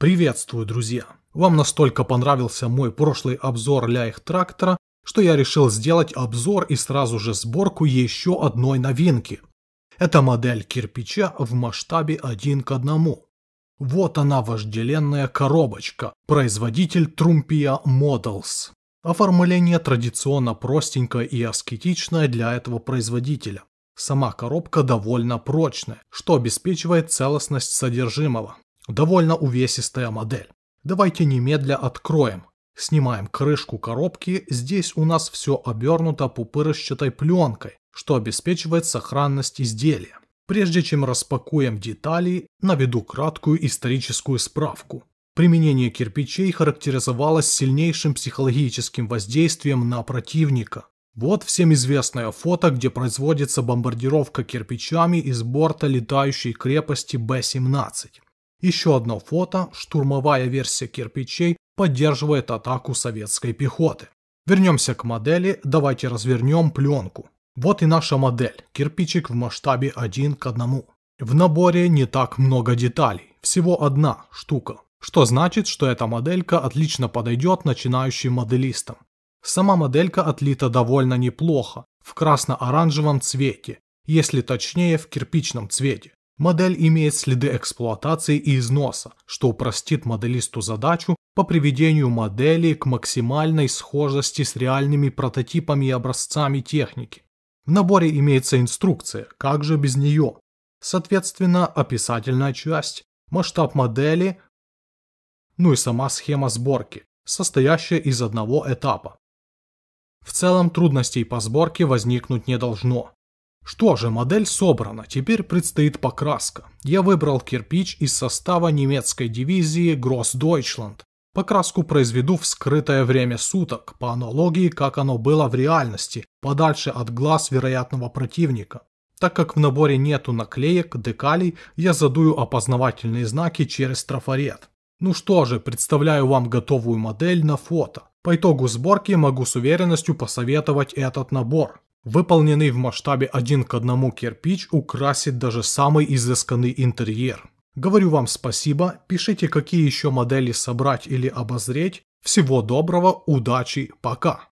Приветствую, друзья! Вам настолько понравился мой прошлый обзор ляих трактора, что я решил сделать обзор и сразу же сборку еще одной новинки. Это модель кирпича в масштабе 1 к 1. Вот она вожделенная коробочка, производитель Trumpia Models. Оформление традиционно простенькое и аскетичное для этого производителя. Сама коробка довольно прочная, что обеспечивает целостность содержимого. Довольно увесистая модель. Давайте немедля откроем. Снимаем крышку коробки, здесь у нас все обернуто пупырышчатой пленкой, что обеспечивает сохранность изделия. Прежде чем распакуем детали, наведу краткую историческую справку. Применение кирпичей характеризовалось сильнейшим психологическим воздействием на противника. Вот всем известное фото, где производится бомбардировка кирпичами из борта летающей крепости Б-17. Еще одно фото – штурмовая версия кирпичей поддерживает атаку советской пехоты. Вернемся к модели, давайте развернем пленку. Вот и наша модель, кирпичик в масштабе 1 к 1. В наборе не так много деталей, всего одна штука, что значит, что эта моделька отлично подойдет начинающим моделистам. Сама моделька отлита довольно неплохо, в красно-оранжевом цвете, если точнее в кирпичном цвете. Модель имеет следы эксплуатации и износа, что упростит моделисту задачу по приведению модели к максимальной схожести с реальными прототипами и образцами техники. В наборе имеется инструкция, как же без нее. Соответственно, описательная часть, масштаб модели, ну и сама схема сборки, состоящая из одного этапа. В целом трудностей по сборке возникнуть не должно. Что же, модель собрана, теперь предстоит покраска. Я выбрал кирпич из состава немецкой дивизии Гроссдойчланд. Покраску произведу в скрытое время суток, по аналогии, как оно было в реальности, подальше от глаз вероятного противника. Так как в наборе нету наклеек, декалей, я задую опознавательные знаки через трафарет. Ну что же, представляю вам готовую модель на фото. По итогу сборки могу с уверенностью посоветовать этот набор. Выполненный в масштабе один к одному кирпич украсит даже самый изысканный интерьер. Говорю вам спасибо, пишите какие еще модели собрать или обозреть. Всего доброго, удачи, пока!